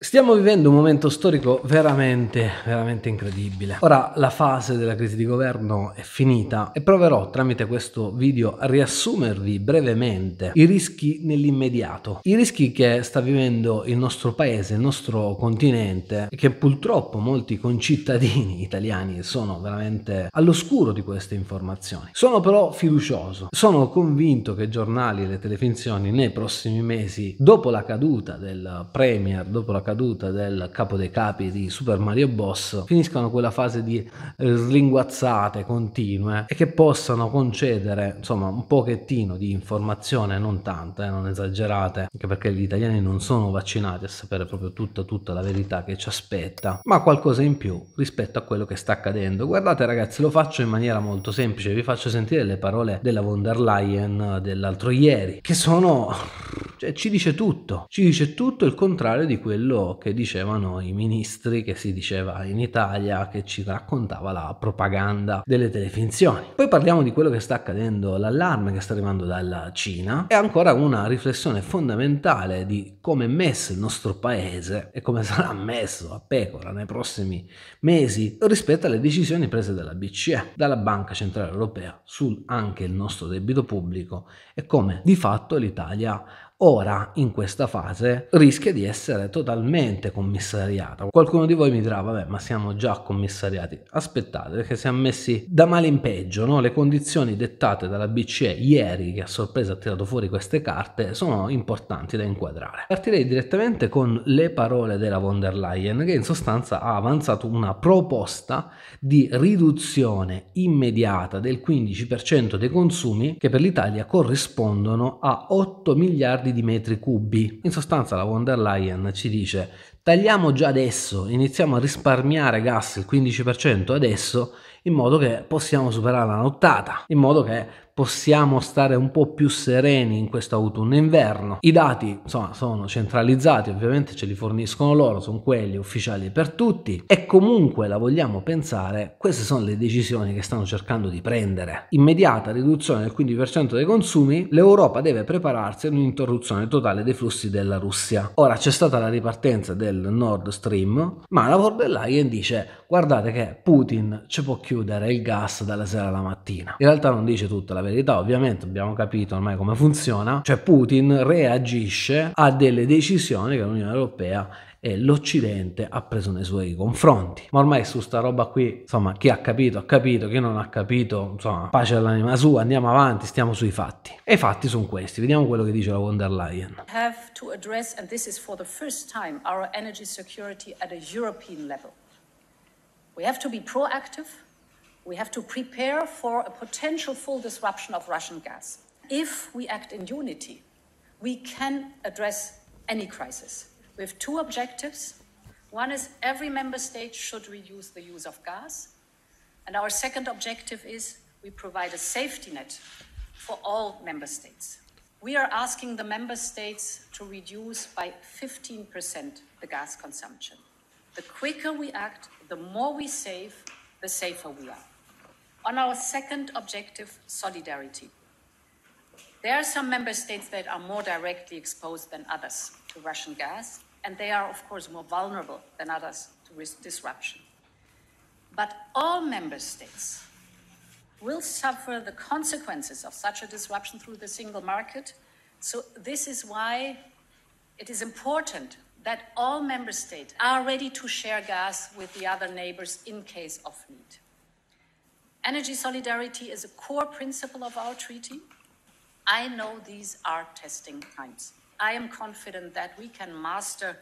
Stiamo vivendo un momento storico veramente, veramente incredibile. Ora la fase della crisi di governo è finita e proverò tramite questo video a riassumervi brevemente i rischi nell'immediato, i rischi che sta vivendo il nostro paese, il nostro continente e che purtroppo molti concittadini italiani sono veramente all'oscuro di queste informazioni. Sono però fiducioso, sono convinto che i giornali e le telefinzioni nei prossimi mesi, dopo la caduta del Premier, dopo la caduta del capo dei capi di Super Mario Boss finiscano quella fase di eh, slinguazzate continue e che possano concedere insomma un pochettino di informazione, non tanta, eh, non esagerate, anche perché gli italiani non sono vaccinati a sapere proprio tutta, tutta la verità che ci aspetta, ma qualcosa in più rispetto a quello che sta accadendo. Guardate ragazzi, lo faccio in maniera molto semplice, vi faccio sentire le parole della von der Leyen eh, dell'altro ieri, che sono cioè, ci dice tutto, ci dice tutto il contrario di quello che dicevano i ministri, che si diceva in Italia, che ci raccontava la propaganda delle telefinzioni. Poi parliamo di quello che sta accadendo, l'allarme che sta arrivando dalla Cina e ancora una riflessione fondamentale di come è messo il nostro paese e come sarà messo a pecora nei prossimi mesi rispetto alle decisioni prese dalla BCE, dalla Banca Centrale Europea, su anche il nostro debito pubblico e come di fatto l'Italia ora in questa fase rischia di essere totalmente commissariata. Qualcuno di voi mi dirà, vabbè, ma siamo già commissariati. Aspettate, perché siamo messi da male in peggio, no? Le condizioni dettate dalla BCE ieri, che a sorpresa ha tirato fuori queste carte, sono importanti da inquadrare. Partirei direttamente con le parole della von der Leyen, che in sostanza ha avanzato una proposta di riduzione immediata del 15% dei consumi, che per l'Italia corrispondono a 8 miliardi miliardi di metri cubi. In sostanza la von der Leyen ci dice tagliamo già adesso, iniziamo a risparmiare gas il 15% adesso in modo che possiamo superare la nottata, in modo che possiamo stare un po' più sereni in questo autunno inverno. I dati insomma, sono centralizzati, ovviamente ce li forniscono loro, sono quelli ufficiali per tutti e comunque la vogliamo pensare, queste sono le decisioni che stanno cercando di prendere. Immediata riduzione del 15% dei consumi, l'Europa deve prepararsi ad un'interruzione totale dei flussi della Russia. Ora c'è stata la ripartenza del Nord Stream, ma la von dice guardate che Putin ci può chiudere il gas dalla sera alla mattina. In realtà non dice tutta la verità verità ovviamente abbiamo capito ormai come funziona, cioè Putin reagisce a delle decisioni che l'Unione Europea e l'Occidente ha preso nei suoi confronti. Ma ormai su sta roba qui, insomma, chi ha capito ha capito, chi non ha capito, insomma, pace all'anima sua, andiamo avanti, stiamo sui fatti. E i fatti sono questi, vediamo quello che dice la von der Leyen. Have to address, and this is for the first time, our energy security at a European level. We have to be proactive We have to prepare for a potential full disruption of Russian gas. If we act in unity, we can address any crisis. We have two objectives. One is every member state should reduce the use of gas. And our second objective is we provide a safety net for all member states. We are asking the member states to reduce by 15% the gas consumption. The quicker we act, the more we save, the safer we are. On our second objective, solidarity. There are some member states that are more directly exposed than others to Russian gas, and they are, of course, more vulnerable than others to disruption. But all member states will suffer the consequences of such a disruption through the single market. So, this is why it is important that all member states are ready to share gas with the other neighbors in case of need. Energy solidarity is a core principle of our treaty. I know these are testing times. I am confident that we can master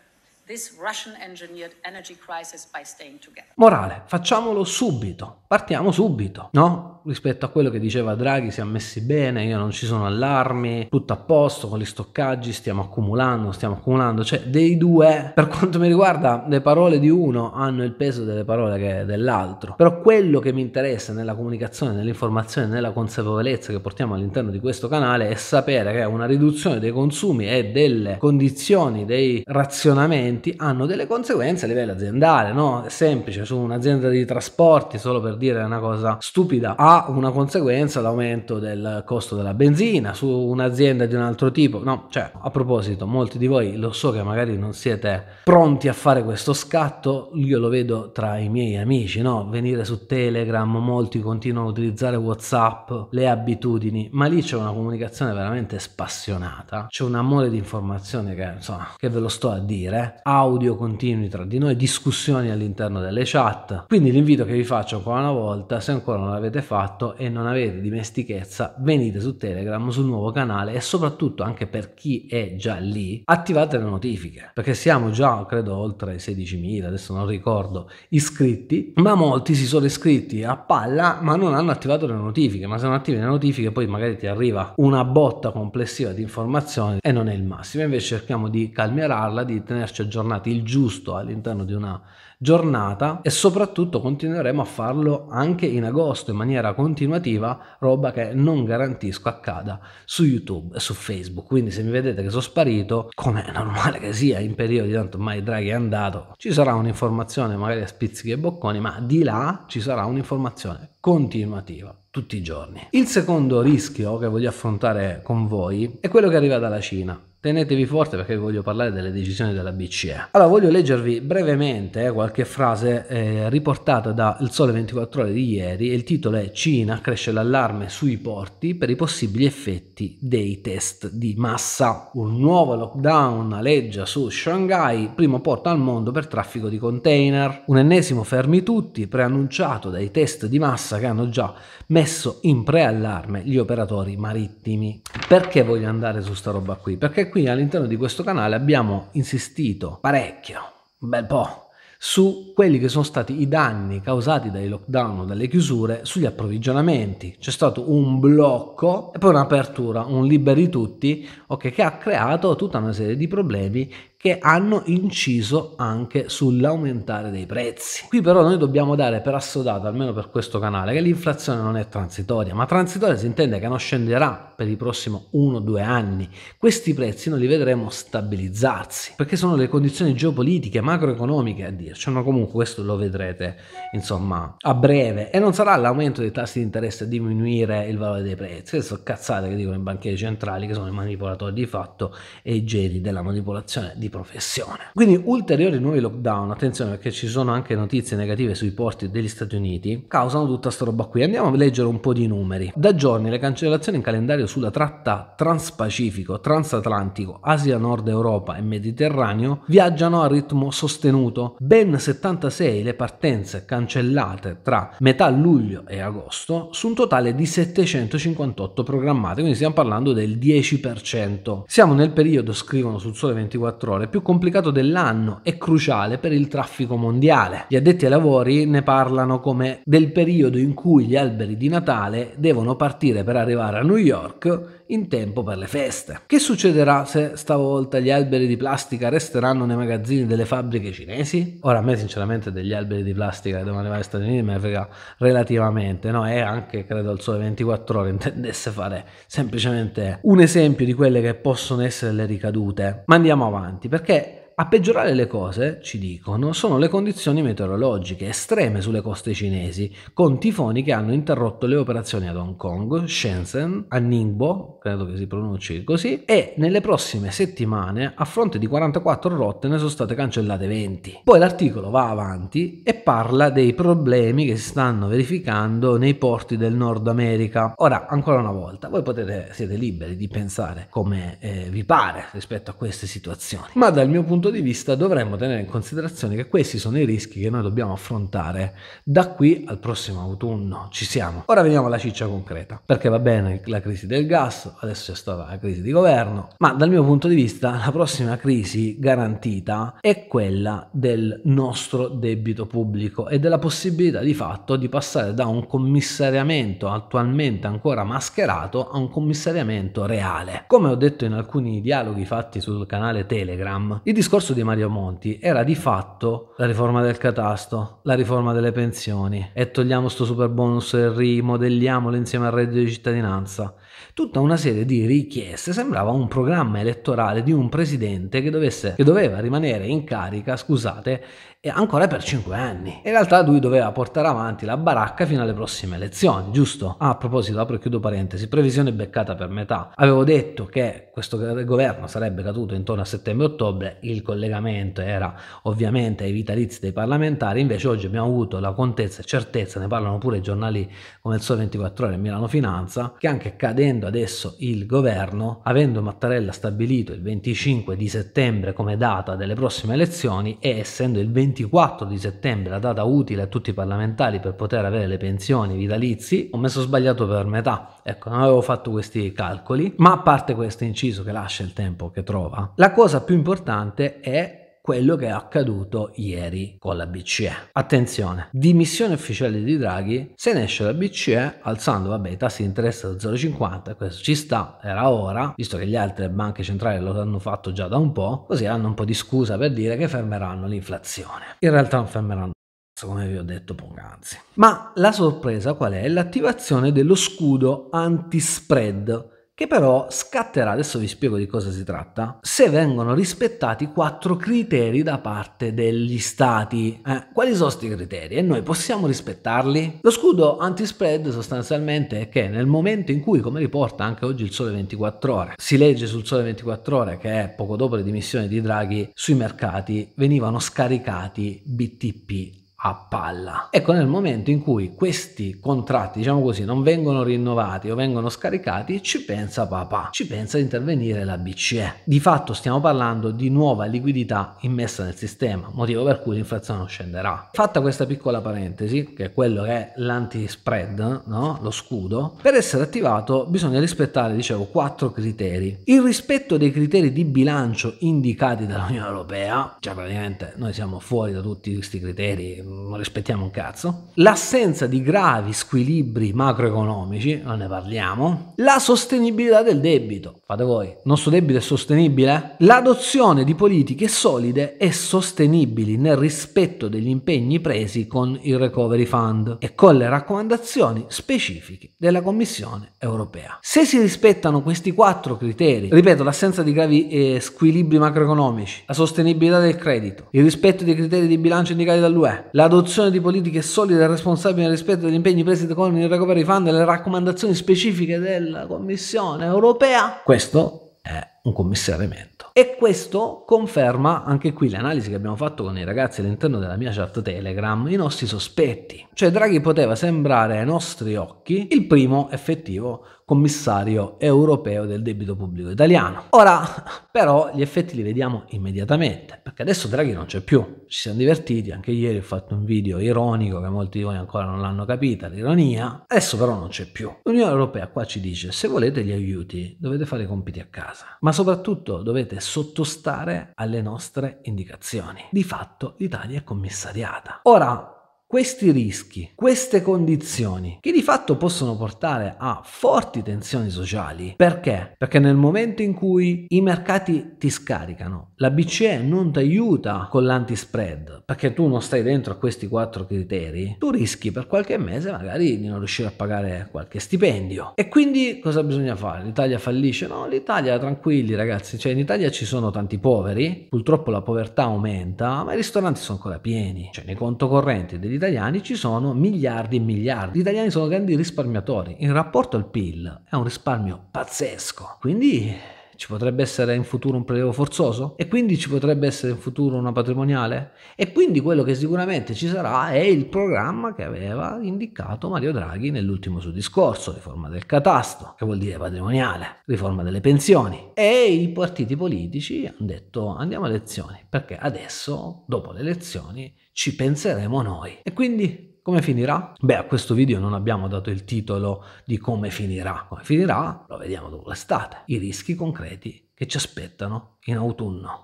this Russian engineered energy crisis by staying together. Morale, facciamolo subito. Partiamo subito, no? rispetto a quello che diceva Draghi si è messi bene, io non ci sono allarmi, tutto a posto con gli stoccaggi, stiamo accumulando, stiamo accumulando, cioè dei due, per quanto mi riguarda, le parole di uno hanno il peso delle parole dell'altro, però quello che mi interessa nella comunicazione, nell'informazione, nella consapevolezza che portiamo all'interno di questo canale è sapere che una riduzione dei consumi e delle condizioni, dei razionamenti hanno delle conseguenze a livello aziendale, no? È semplice, su un'azienda di trasporti, solo per dire una cosa stupida, ha una conseguenza l'aumento del costo della benzina su un'azienda di un altro tipo. No, cioè, a proposito, molti di voi lo so che magari non siete pronti a fare questo scatto, io lo vedo tra i miei amici, no? Venire su Telegram, molti continuano a utilizzare WhatsApp, le abitudini, ma lì c'è una comunicazione veramente spassionata, c'è un amore di informazione che, insomma, che ve lo sto a dire, audio continui tra di noi, discussioni all'interno delle chat. Quindi l'invito che vi faccio ancora una volta, se ancora non l'avete fatto, fatto e non avete dimestichezza, venite su Telegram, sul nuovo canale e soprattutto anche per chi è già lì, attivate le notifiche, perché siamo già, credo, oltre 16.000, adesso non ricordo, iscritti, ma molti si sono iscritti a palla ma non hanno attivato le notifiche, ma se non attivi le notifiche poi magari ti arriva una botta complessiva di informazioni e non è il massimo, invece cerchiamo di calmerarla, di tenerci aggiornati il giusto all'interno di una giornata e soprattutto continueremo a farlo anche in agosto in maniera continuativa, roba che non garantisco accada su YouTube e su Facebook. Quindi se mi vedete che sono sparito, come è normale che sia in periodi tanto mai Draghi è andato, ci sarà un'informazione magari a spizzichi e bocconi, ma di là ci sarà un'informazione continuativa tutti i giorni. Il secondo rischio che voglio affrontare con voi è quello che arriva dalla Cina. Tenetevi forte perché voglio parlare delle decisioni della BCE. Allora voglio leggervi brevemente eh, qualche frase eh, riportata da Il Sole 24 ore di ieri il titolo è Cina cresce l'allarme sui porti per i possibili effetti dei test di massa. Un nuovo lockdown aleggia su Shanghai, primo porto al mondo per traffico di container. Un ennesimo fermi tutti preannunciato dai test di massa che hanno già messo in preallarme gli operatori marittimi. Perché voglio andare su sta roba qui? Perché qui qui all'interno di questo canale abbiamo insistito parecchio, un bel po', su quelli che sono stati i danni causati dai lockdown o dalle chiusure sugli approvvigionamenti. C'è stato un blocco e poi un'apertura, un liberi tutti, okay, che ha creato tutta una serie di problemi che hanno inciso anche sull'aumentare dei prezzi. Qui però noi dobbiamo dare per assodato, almeno per questo canale, che l'inflazione non è transitoria, ma transitoria si intende che non scenderà per i prossimi 1-2 anni. Questi prezzi noi li vedremo stabilizzarsi, perché sono le condizioni geopolitiche, macroeconomiche a dirci, cioè, ma comunque questo lo vedrete insomma a breve e non sarà l'aumento dei tassi di interesse a diminuire il valore dei prezzi, sono cazzate che dicono i banchieri centrali che sono i manipolatori di fatto e i geni della manipolazione di di professione. Quindi ulteriori nuovi lockdown, attenzione perché ci sono anche notizie negative sui porti degli Stati Uniti, causano tutta sta roba qui. Andiamo a leggere un po' di numeri. Da giorni le cancellazioni in calendario sulla tratta transpacifico, transatlantico, Asia Nord Europa e Mediterraneo viaggiano a ritmo sostenuto. Ben 76 le partenze cancellate tra metà luglio e agosto su un totale di 758 programmate, quindi stiamo parlando del 10%. Siamo nel periodo, scrivono sul Sole 24 ore, Omicron più complicato dell'anno e cruciale per il traffico mondiale. Gli addetti ai lavori ne parlano come del periodo in cui gli alberi di Natale devono partire per arrivare a New York in tempo per le feste. Che succederà se stavolta gli alberi di plastica resteranno nei magazzini delle fabbriche cinesi? Ora a me sinceramente degli alberi di plastica che devono arrivare agli Stati Uniti mi frega relativamente, no? E anche credo al sole 24 ore intendesse fare semplicemente un esempio di quelle che possono essere le ricadute. Ma andiamo avanti perché a peggiorare le cose, ci dicono, sono le condizioni meteorologiche estreme sulle coste cinesi, con tifoni che hanno interrotto le operazioni ad Hong Kong, Shenzhen, a Ningbo, credo che si pronunci così, e nelle prossime settimane, a fronte di 44 rotte, ne sono state cancellate 20. Poi l'articolo va avanti e parla dei problemi che si stanno verificando nei porti del Nord America. Ora, ancora una volta, voi potete, siete liberi di pensare come eh, vi pare rispetto a queste situazioni, ma dal mio punto punto di vista dovremmo tenere in considerazione che questi sono i rischi che noi dobbiamo affrontare da qui al prossimo autunno. Ci siamo. Ora veniamo alla ciccia concreta, perché va bene la crisi del gas, adesso c'è stata la crisi di governo, ma dal mio punto di vista la prossima crisi garantita è quella del nostro debito pubblico e della possibilità di fatto di passare da un commissariamento attualmente ancora mascherato a un commissariamento reale. Come ho detto in alcuni dialoghi fatti sul canale Telegram, il discorso discorso di Mario Monti era di fatto la riforma del catasto, la riforma delle pensioni e togliamo sto super bonus e rimodelliamolo insieme al reddito di cittadinanza. Tutta una serie di richieste sembrava un programma elettorale di un presidente che, dovesse, che doveva rimanere in carica, scusate, e ancora per cinque anni. In realtà lui doveva portare avanti la baracca fino alle prossime elezioni, giusto? Ah, a proposito, apro e chiudo parentesi, previsione beccata per metà. Avevo detto che questo governo sarebbe caduto intorno a settembre-ottobre, il collegamento era ovviamente ai vitalizi dei parlamentari, invece oggi abbiamo avuto la contezza e certezza, ne parlano pure i giornali come il Sole 24 Ore e Milano Finanza, che anche cadendo adesso il governo, avendo Mattarella stabilito il 25 di settembre come data delle prossime elezioni e essendo il 25 24 di settembre, la data utile a tutti i parlamentari per poter avere le pensioni, vitalizi, ho messo sbagliato per metà, ecco, non avevo fatto questi calcoli, ma a parte questo inciso che lascia il tempo che trova, la cosa più importante è quello che è accaduto ieri con la BCE. Attenzione, dimissione ufficiale di Draghi, se ne esce la BCE alzando vabbè, i tassi di interesse da 0,50, questo ci sta, era ora, visto che le altre banche centrali lo hanno fatto già da un po', così hanno un po' di scusa per dire che fermeranno l'inflazione. In realtà non fermeranno come vi ho detto poc'anzi. Ma la sorpresa qual è? L'attivazione dello scudo anti-spread che però scatterà, adesso vi spiego di cosa si tratta, se vengono rispettati quattro criteri da parte degli stati. Eh, quali sono questi criteri? E noi possiamo rispettarli? Lo scudo anti-spread sostanzialmente è che nel momento in cui, come riporta anche oggi il Sole 24 Ore, si legge sul Sole 24 Ore che è poco dopo le dimissioni di Draghi sui mercati venivano scaricati BTP a palla. Ecco, nel momento in cui questi contratti, diciamo così, non vengono rinnovati o vengono scaricati, ci pensa papà, ci pensa a intervenire la BCE. Di fatto stiamo parlando di nuova liquidità immessa nel sistema, motivo per cui l'inflazione scenderà. Fatta questa piccola parentesi, che è quello che è l'anti-spread, no? lo scudo, per essere attivato bisogna rispettare, dicevo, quattro criteri. Il rispetto dei criteri di bilancio indicati dall'Unione Europea, cioè praticamente noi siamo fuori da tutti questi criteri non rispettiamo un cazzo, l'assenza di gravi squilibri macroeconomici, non ne parliamo, la sostenibilità del debito, fate voi, il nostro debito è sostenibile? L'adozione di politiche solide e sostenibili nel rispetto degli impegni presi con il Recovery Fund e con le raccomandazioni specifiche della Commissione europea. Se si rispettano questi quattro criteri, ripeto, l'assenza di gravi eh, squilibri macroeconomici, la sostenibilità del credito, il rispetto dei criteri di bilancio indicati dall'UE, la l'adozione di politiche solide e responsabili nel rispetto degli impegni presi con il recovery fund e le raccomandazioni specifiche della Commissione europea. Questo è un commissariamento. E questo conferma anche qui l'analisi che abbiamo fatto con i ragazzi all'interno della mia chat Telegram, i nostri sospetti. Cioè Draghi poteva sembrare ai nostri occhi il primo effettivo commissario europeo del debito pubblico italiano. Ora però gli effetti li vediamo immediatamente, perché adesso Draghi non c'è più. Ci siamo divertiti, anche ieri ho fatto un video ironico che molti di voi ancora non l'hanno capita, l'ironia. Adesso però non c'è più. L'Unione Europea qua ci dice se volete gli aiuti dovete fare i compiti a casa. Ma soprattutto dovete sottostare alle nostre indicazioni. Di fatto l'Italia è commissariata. Ora, questi rischi, queste condizioni che di fatto possono portare a forti tensioni sociali. Perché? Perché nel momento in cui i mercati ti scaricano, la BCE non ti aiuta con l'antispread, perché tu non stai dentro a questi quattro criteri, tu rischi per qualche mese magari di non riuscire a pagare qualche stipendio. E quindi cosa bisogna fare? L'Italia fallisce? No, l'Italia tranquilli ragazzi, cioè in Italia ci sono tanti poveri, purtroppo la povertà aumenta, ma i ristoranti sono ancora pieni, cioè nei conto correnti degli italiani ci sono miliardi e miliardi. Gli italiani sono grandi risparmiatori. In rapporto al PIL è un risparmio pazzesco. Quindi ci potrebbe essere in futuro un prelievo forzoso? E quindi ci potrebbe essere in futuro una patrimoniale? E quindi quello che sicuramente ci sarà è il programma che aveva indicato Mario Draghi nell'ultimo suo discorso, riforma del catasto, che vuol dire patrimoniale, riforma delle pensioni. E i partiti politici hanno detto andiamo a elezioni, perché adesso, dopo le elezioni, ci penseremo noi. E quindi come finirà? Beh, a questo video non abbiamo dato il titolo di come finirà. Come finirà? Lo vediamo dopo l'estate. I rischi concreti che ci aspettano in autunno.